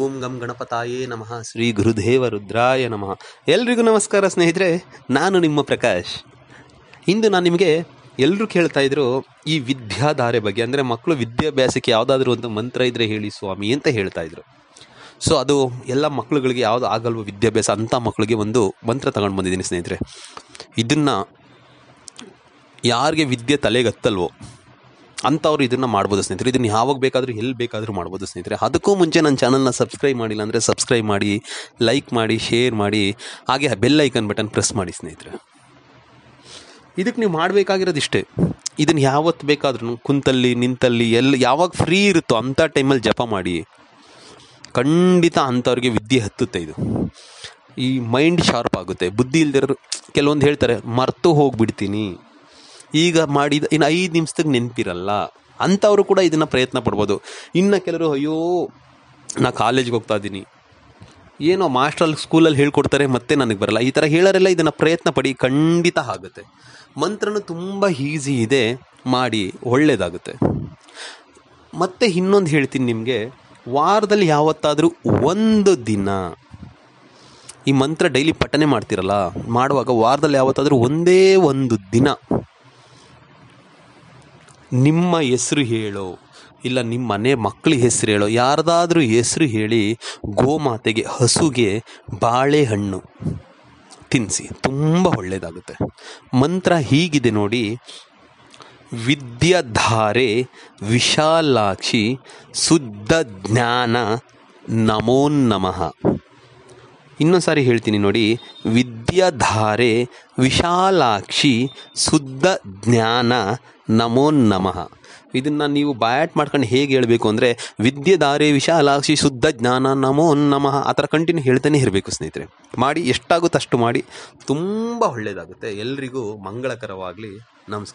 ಓಂ ಗಂ ಗಣಪತಾಯೇ ನಮಃ ಶ್ರೀ ಗುರುದೇವ ರುದ್ರಾಯ ನಮಃ ಎಲ್ರಿಗೂ ನಮಸ್ಕಾರ ಸ್ನೇಹಿತರೆ ನಾನು ನಿಮ್ಮ ಪ್ರಕಾಶ್ ಇಂದು ನಾನು ನಿಮಗೆ ಎಲ್ಲರೂ ಕೇಳ್ತಾ ಇದ್ರು ಈ ವಿದ್ಯಾಧಾರೆ ಬಗ್ಗೆ ಅಂದರೆ ಮಕ್ಕಳು ವಿದ್ಯಾಭ್ಯಾಸಕ್ಕೆ ಯಾವುದಾದ್ರೂ ಒಂದು ಮಂತ್ರ ಇದ್ರೆ ಹೇಳಿ ಸ್ವಾಮಿ ಅಂತ ಹೇಳ್ತಾ ಇದ್ರು ಸೊ ಅದು ಎಲ್ಲ ಮಕ್ಕಳುಗಳಿಗೆ ಯಾವುದು ಆಗಲ್ವೋ ವಿದ್ಯಾಭ್ಯಾಸ ಅಂಥ ಮಕ್ಕಳಿಗೆ ಒಂದು ಮಂತ್ರ ತಗೊಂಡು ಬಂದಿದ್ದೀನಿ ಸ್ನೇಹಿತರೆ ಇದನ್ನು ಯಾರಿಗೆ ವಿದ್ಯೆ ತಲೆಗತ್ತಲ್ವೋ ಅಂಥವ್ರು ಇದನ್ನು ಮಾಡ್ಬೋದು ಸ್ನೇಹಿತರೆ ಇದನ್ನು ಯಾವಾಗ ಬೇಕಾದರೂ ಎಲ್ಲಿ ಬೇಕಾದರೂ ಮಾಡ್ಬೋದು ಸ್ನೇಹಿತರೆ ಅದಕ್ಕೂ ಮುಂಚೆ ನನ್ನ ಚಾನಲ್ನ ಸಬ್ಸ್ಕ್ರೈಬ್ ಮಾಡಿಲ್ಲ ಅಂದರೆ ಸಬ್ಸ್ಕ್ರೈಬ್ ಮಾಡಿ ಲೈಕ್ ಮಾಡಿ ಶೇರ್ ಮಾಡಿ ಹಾಗೆ ಬೆಲ್ ಐಕನ್ ಬಟನ್ ಪ್ರೆಸ್ ಮಾಡಿ ಸ್ನೇಹಿತರೆ ಇದಕ್ಕೆ ನೀವು ಮಾಡಬೇಕಾಗಿರೋದು ಇಷ್ಟೇ ಇದನ್ನು ಯಾವತ್ತು ಬೇಕಾದ್ರೂ ಕುಂತಲ್ಲಿ ನಿಂತಲ್ಲಿ ಎಲ್ಲಿ ಯಾವಾಗ ಫ್ರೀ ಇರುತ್ತೋ ಅಂಥ ಟೈಮಲ್ಲಿ ಜಪ ಮಾಡಿ ಖಂಡಿತ ಅಂಥವ್ರಿಗೆ ವಿದ್ಯೆ ಹತ್ತುತ್ತೆ ಇದು ಈ ಮೈಂಡ್ ಶಾರ್ಪ್ ಆಗುತ್ತೆ ಬುದ್ಧಿ ಇಲ್ದಿರೋ ಕೆಲವೊಂದು ಹೇಳ್ತಾರೆ ಮರೆತು ಹೋಗಿಬಿಡ್ತೀನಿ ಈಗ ಮಾಡಿದ ಇನ್ನು ಐದು ನಿಮಿಷದಾಗ ನೆನಪಿರಲ್ಲ ಅಂಥವರು ಕೂಡ ಇದನ್ನು ಪ್ರಯತ್ನ ಪಡ್ಬೋದು ಇನ್ನು ಕೆಲವರು ಅಯ್ಯೋ ನಾ ಕಾಲೇಜ್ಗೆ ಹೋಗ್ತಾ ಇದ್ದೀನಿ ಏನೋ ಮಾಸ್ಟ್ರಲ್ಲಿ ಸ್ಕೂಲಲ್ಲಿ ಹೇಳ್ಕೊಡ್ತಾರೆ ಮತ್ತೆ ನನಗೆ ಬರಲ್ಲ ಈ ಥರ ಹೇಳೋರೆಲ್ಲ ಇದನ್ನು ಪ್ರಯತ್ನ ಪಡಿ ಖಂಡಿತ ಆಗುತ್ತೆ ಮಂತ್ರನೂ ತುಂಬ ಈಸಿ ಇದೆ ಮಾಡಿ ಒಳ್ಳೆಯದಾಗುತ್ತೆ ಮತ್ತೆ ಇನ್ನೊಂದು ಹೇಳ್ತೀನಿ ನಿಮಗೆ ವಾರದಲ್ಲಿ ಯಾವತ್ತಾದರೂ ಒಂದು ದಿನ ಈ ಮಂತ್ರ ಡೈಲಿ ಪಠನೆ ಮಾಡ್ತಿರಲ್ಲ ಮಾಡುವಾಗ ವಾರದಲ್ಲಿ ಯಾವತ್ತಾದರೂ ಒಂದೇ ಒಂದು ದಿನ ನಿಮ್ಮ ಹೆಸರು ಹೇಳೋ ಇಲ್ಲ ನಿಮ್ಮ ಮನೆ ಮಕ್ಕಳ ಹೆಸರು ಹೇಳೋ ಯಾರ್ದಾದ್ರೂ ಹೆಸರು ಹೇಳಿ ಗೋಮಾತೆಗೆ ಹಸುಗೆ ಬಾಳೆಹಣ್ಣು ತಿನ್ನಿಸಿ ತುಂಬ ಒಳ್ಳೆಯದಾಗುತ್ತೆ ಮಂತ್ರ ಹೀಗಿದೆ ನೋಡಿ ವಿದ್ಯಾಧಾರೆ ವಿಶಾಲಾಕ್ಷಿ ಶುದ್ಧ ಜ್ಞಾನ ನಮೋ ನಮಃ ಇನ್ನೊಂದು ಸಾರಿ ಹೇಳ್ತೀನಿ ನೋಡಿ ವಿದ್ಯಾಧಾರೆ ವಿಶಾಲಾಕ್ಷಿ ಶುದ್ಧ ಜ್ಞಾನ ನಮೋ ನಮಃ ಇದನ್ನು ನೀವು ಬಾಯಾಟ್ ಮಾಡ್ಕೊಂಡು ಹೇಗೆ ಹೇಳಬೇಕು ಅಂದರೆ ವಿದ್ಯೆ ದಾರೆ ವಿಶಾಲಾಕ್ಷಿ ಶುದ್ಧ ಜ್ಞಾನ ನಮೋ ನಮಃ ಆ ಥರ ಕಂಟಿನ್ಯೂ ಹೇಳ್ತಾನೆ ಇರಬೇಕು ಸ್ನೇಹಿತರೆ ಮಾಡಿ ಎಷ್ಟಾಗುತ್ತಷ್ಟು ಮಾಡಿ ತುಂಬ ಒಳ್ಳೆಯದಾಗುತ್ತೆ ಎಲ್ರಿಗೂ ಮಂಗಳಕರವಾಗಲಿ ನಮಸ್ಕಾರ